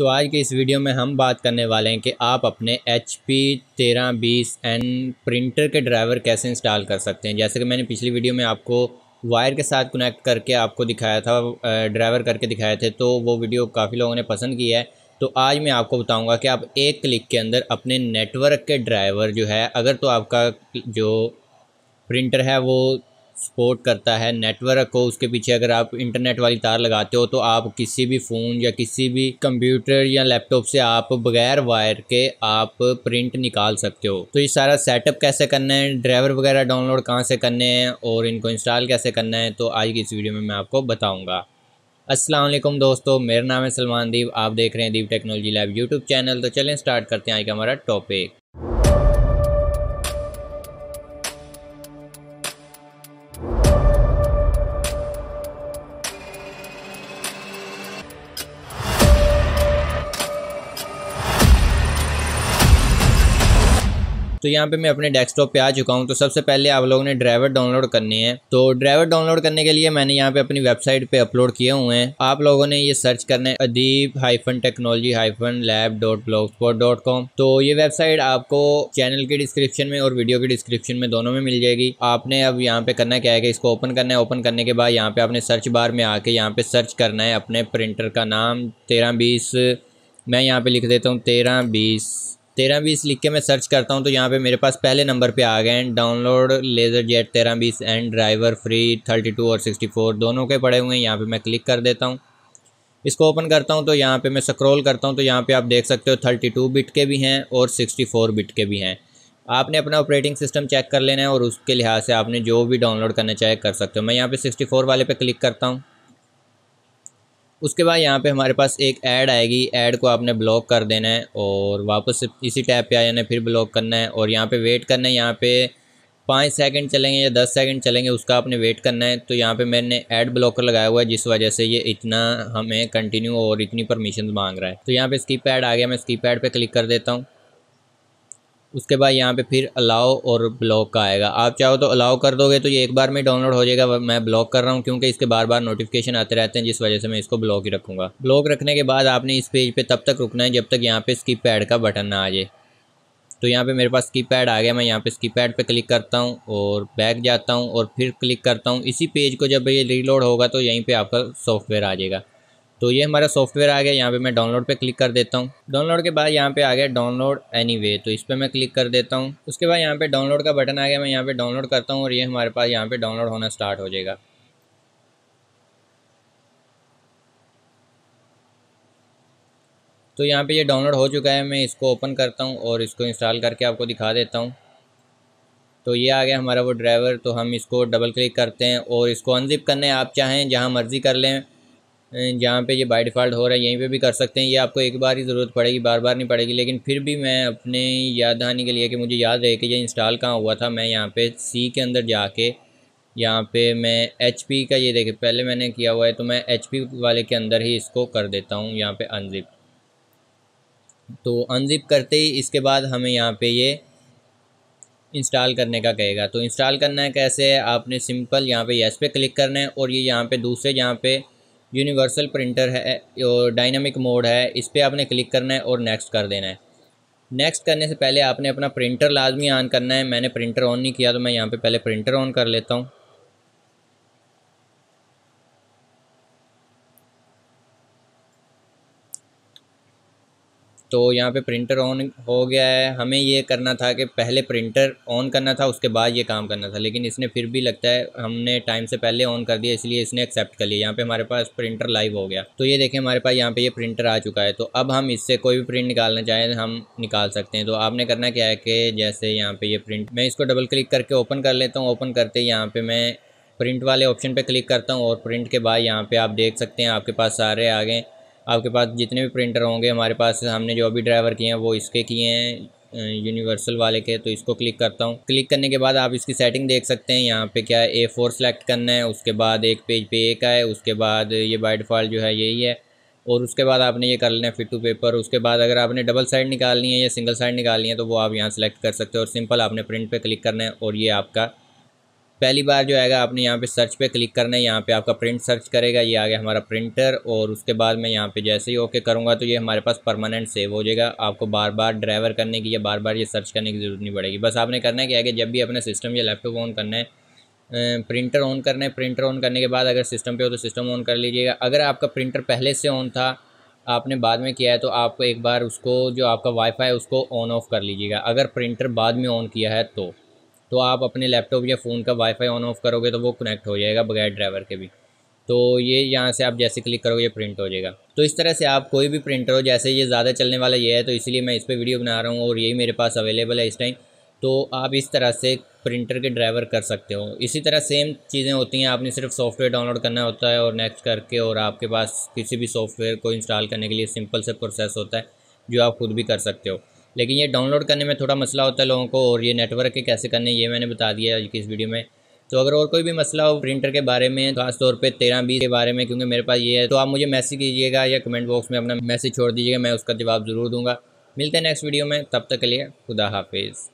तो आज के इस वीडियो में हम बात करने वाले हैं कि आप अपने एच पी तेरह बीस एन प्रिंटर के ड्राइवर कैसे इंस्टॉल कर सकते हैं जैसे कि मैंने पिछली वीडियो में आपको वायर के साथ कनेक्ट करके आपको दिखाया था ड्राइवर करके दिखाए थे तो वो वीडियो काफ़ी लोगों ने पसंद की है तो आज मैं आपको बताऊंगा कि आप एक क्लिक के अंदर अपने नेटवर्क के ड्राइवर जो है अगर तो आपका जो प्रिंटर है वो सपोर्ट करता है नेटवर्क को उसके पीछे अगर आप इंटरनेट वाली तार लगाते हो तो आप किसी भी फ़ोन या किसी भी कंप्यूटर या लैपटॉप से आप बगैर वायर के आप प्रिंट निकाल सकते हो तो ये सारा सेटअप कैसे करना है ड्राइवर वगैरह डाउनलोड कहाँ से करने हैं और इनको इंस्टॉल कैसे करना है तो आज की इस वीडियो में मैं आपको बताऊँगा असलम दोस्तों मेरा नाम है सलमान दीप आप देख रहे हैं Deep technology live YouTube channel तो चलें स्टार्ट करते हैं आज का हमारा टॉपिक तो यहाँ पे मैं अपने डेस्कटॉप पे आ चुका हूँ तो सबसे पहले आप लोगों ने ड्राइवर डाउनलोड करने हैं तो ड्राइवर डाउनलोड करने के लिए मैंने यहाँ पे अपनी वेबसाइट पे अपलोड किए हुए हैं आप लोगों ने ये सर्च करना है Adeep hyphen technology hyphen lab dot blogspot dot com तो ये वेबसाइट आपको चैनल के डिस्क्रिप्शन में और वीडियो के डिस्क्रिप्शन में दोनों में मिल जाएगी आपने अब यहाँ पे करना क्या है कि इसको ओपन करना है ओपन करने के बाद यहाँ पे आपने सर्च बार में आके यहाँ पे सर्च करना है अपने प्रिंटर का नाम तेरह बीस मैं यहाँ पे लिख देता हूँ तेरह बीस तेरह बीस लिख के मैं सर्च करता हूँ तो यहाँ पे मेरे पास पहले नंबर पे आ गए हैं डाउनलोड लेज़र जेट तेरह बीस and driver free thirty two और सिक्सटी फोर दोनों के पड़े हुए हैं यहाँ पे मैं क्लिक कर देता हूँ इसको ओपन करता हूँ तो यहाँ पे मैं स्क्रॉल करता हूँ तो यहाँ पे आप देख सकते हो थर्टी टू बिट के भी हैं और सिक्सटी फोर बिट के भी हैं आपने अपना ऑपरेटिंग सिस्टम चेक कर लेना है और उसके लिहाज से आपने जो भी डाउनलोड करना चाहे कर सकते हो मैं यहाँ पर सिक्सटी फोर वाले पर क्लिक करता हूँ उसके बाद यहाँ पे हमारे पास एक ऐड आएगी ऐड को आपने ब्लॉक कर देना है और वापस इसी टैब पे आ जाना है फिर ब्लॉक करना है और यहाँ पे वेट करना है यहाँ पे पाँच सेकंड चलेंगे या दस सेकंड चलेंगे उसका आपने वेट करना है तो यहाँ पे मैंने ऐड ब्लॉकर लगाया हुआ है जिस वजह से ये इतना हमें कंटिन्यू और इतनी परमिशन मांग रहा है तो यहाँ पर स्कीप ऐड आ गया मैं स्कीप ऐड पर क्लिक कर देता हूँ उसके बाद यहाँ पे फिर अलाओ और ब्लॉक का आएगा आप चाहो तो अलाउ कर दोगे तो ये एक बार में डाउनलोड हो जाएगा मैं ब्लॉक कर रहा हूँ क्योंकि इसके बार बार नोटिफिकेशन आते रहते हैं जिस वजह से मैं इसको ब्लॉक ही रखूँगा ब्लॉक रखने के बाद आपने इस पेज पे तब तक रुकना है जब तक यहाँ पे स्किप पैड का बटन ना आ जाए तो यहाँ पर मेरे पास स्की पैड आ गया मैं यहाँ पर स्की पैड पर क्लिक करता हूँ और बैक जाता हूँ और फिर क्लिक करता हूँ इसी पेज को जब ये रीलोड होगा तो यहीं पर आपका सॉफ्टवेयर आ जाएगा तो ये हमारा सॉफ्टवेयर आ गया यहाँ पे मैं डाउनलोड पे क्लिक कर देता हूँ डाउनलोड के बाद यहाँ पे आ गया डाउनलोड एनीवे वे तो इस पर मैं क्लिक कर देता हूँ उसके बाद यहाँ पे डाउनलोड का बटन आ गया मैं यहाँ पे डाउनलोड करता हूँ और ये हमारे पास यहाँ पे डाउनलोड होना स्टार्ट हो जाएगा तो यहाँ पर ये डाउनलोड हो चुका है मैं इसको ओपन करता हूँ और इसको इंस्टॉल करके आपको दिखा देता हूँ तो ये आ गया हमारा वो ड्राइवर तो हम इसको डबल क्लिक करते हैं और इसको अनजिप करने आप चाहें जहाँ मर्ज़ी कर लें जहाँ पे ये बाई डिफ़ॉल्ट हो रहा है यहीं पे भी कर सकते हैं ये आपको एक बार ही ज़रूरत पड़ेगी बार बार नहीं पड़ेगी लेकिन फिर भी मैं अपने याद दहानी के लिए कि मुझे याद रहे कि ये इंस्टॉल कहाँ हुआ था मैं यहाँ पे सी के अंदर जाके यहाँ पे मैं एच का ये देखे पहले मैंने किया हुआ है तो मैं एच वाले के अंदर ही इसको कर देता हूँ यहाँ पर अनजिप तो अनजिप करते ही इसके बाद हमें यहाँ पर ये इंस्टॉल करने का कहेगा तो इंस्टॉल करना है कैसे आपने सिंपल यहाँ पे यस पे क्लिक करना है और ये यहाँ पे दूसरे यहाँ पे यूनिवर्सल प्रिंटर है और डायनामिक मोड है इस पर आपने क्लिक करना है और नेक्स्ट कर देना है नेक्स्ट करने से पहले आपने अपना प्रिंटर लाजमी ऑन करना है मैंने प्रिंटर ऑन नहीं किया तो मैं यहाँ पे पहले प्रिंटर ऑन कर लेता हूँ तो यहाँ पे प्रिंटर ऑन हो गया है हमें ये करना था कि पहले प्रिंटर ऑन करना था उसके बाद ये काम करना था लेकिन इसने फिर भी लगता है हमने टाइम से पहले ऑन कर दिया इसलिए इसने एक्सेप्ट कर लिया यहाँ पे हमारे पास प्रिंटर लाइव हो गया तो ये देखें हमारे पास यहाँ पे ये प्रिंटर आ चुका है तो अब हम इससे कोई भी प्रिंट निकालना चाहें हम निकाल सकते हैं तो आपने करना क्या है कि जैसे यहाँ पर ये प्रिंट मैं इसको डबल क्लिक करके ओपन कर लेता हूँ ओपन करते ही यहाँ पर मैं प्रिंट वाले ऑप्शन पर क्लिक करता हूँ और प्रिंट के बाद यहाँ पर आप देख सकते हैं आपके पास सारे आ गए आपके पास जितने भी प्रिंटर होंगे हमारे पास हमने जो अभी ड्राइवर किए हैं वो इसके किए हैं यूनिवर्सल वाले के तो इसको क्लिक करता हूँ क्लिक करने के बाद आप इसकी सेटिंग देख सकते हैं यहाँ पे क्या है ए फोर सेलेक्ट करना है उसके बाद एक पेज पे एक है उसके बाद ये बाई डिफ़ॉल्ट जो है यही है और उसके बाद आपने ये कर लेना है फिट टू पेपर उसके बाद अगर आपने डबल साइड निकालनी है या सिंगल साइड निकालनी है तो वो आप यहाँ सेलेक्ट कर सकते हो और सिंपल आपने प्रिंट पर क्लिक करना है और ये आपका पहली बार जो आएगा आपने यहाँ पे सर्च पे क्लिक करना है यहाँ पे आपका प्रिंट सर्च करेगा ये आ गया हमारा प्रिंटर और उसके बाद मैं यहाँ पे जैसे ही ओके करूँगा तो ये हमारे पास परमानेंट सेव हो जाएगा आपको बार बार ड्राइवर करने की या बार बार ये सर्च करने की ज़रूरत नहीं पड़ेगी बस आपने करना है कि आगे जब भी अपना सिस्टम या लैपटॉप ऑन करना है प्रिंटर ऑन करना है प्रिंटर ऑन करने के बाद अगर सिस्टम पर हो तो सिस्टम ऑन कर लीजिएगा अगर आपका प्रिंटर पहले से ऑन था आपने बाद में किया है तो आपको एक बार उसको जो आपका वाईफाई है उसको ऑन ऑफ कर लीजिएगा अगर प्रिंटर बाद में ऑन किया है तो तो आप अपने लैपटॉप या फ़ोन का वाईफाई ऑन ऑफ करोगे तो वो कनेक्ट हो जाएगा बगैर ड्राइवर के भी तो ये यहाँ से आप जैसे क्लिक करोगे ये प्रिंट हो जाएगा तो इस तरह से आप कोई भी प्रिंटर हो जैसे ये ज़्यादा चलने वाला ये है तो इसलिए मैं इस पर वीडियो बना रहा हूँ और यही मेरे पास अवेलेबल है इस टाइम तो आप इस तरह से प्रिंटर के ड्राइवर कर सकते हो इसी तरह सेम चीज़ें होती हैं आपने सिर्फ सॉफ्टवेयर डाउनलोड करना होता है और नेक्स्ट करके और आपके पास किसी भी सॉफ्टवेयर को इंस्टॉल करने के लिए सिंपल से प्रोसेस होता है जो आप खुद भी कर सकते हो लेकिन ये डाउनलोड करने में थोड़ा मसला होता है लोगों को और ये नेटवर्क के कैसे करने ये मैंने बता दिया आज की इस वीडियो में तो अगर और कोई भी मसला हो प्रिंटर के बारे में खास तौर पे तेरह बीस के बारे में क्योंकि मेरे पास ये है तो आप मुझे मैसेज कीजिएगा या कमेंट बॉक्स में अपना मैसेज छोड़ दीजिएगा मैं उसका जवाब ज़रूर दूंगा मिलते हैं नेक्स्ट वीडियो में तब तक के लिए खुदा हाफिज़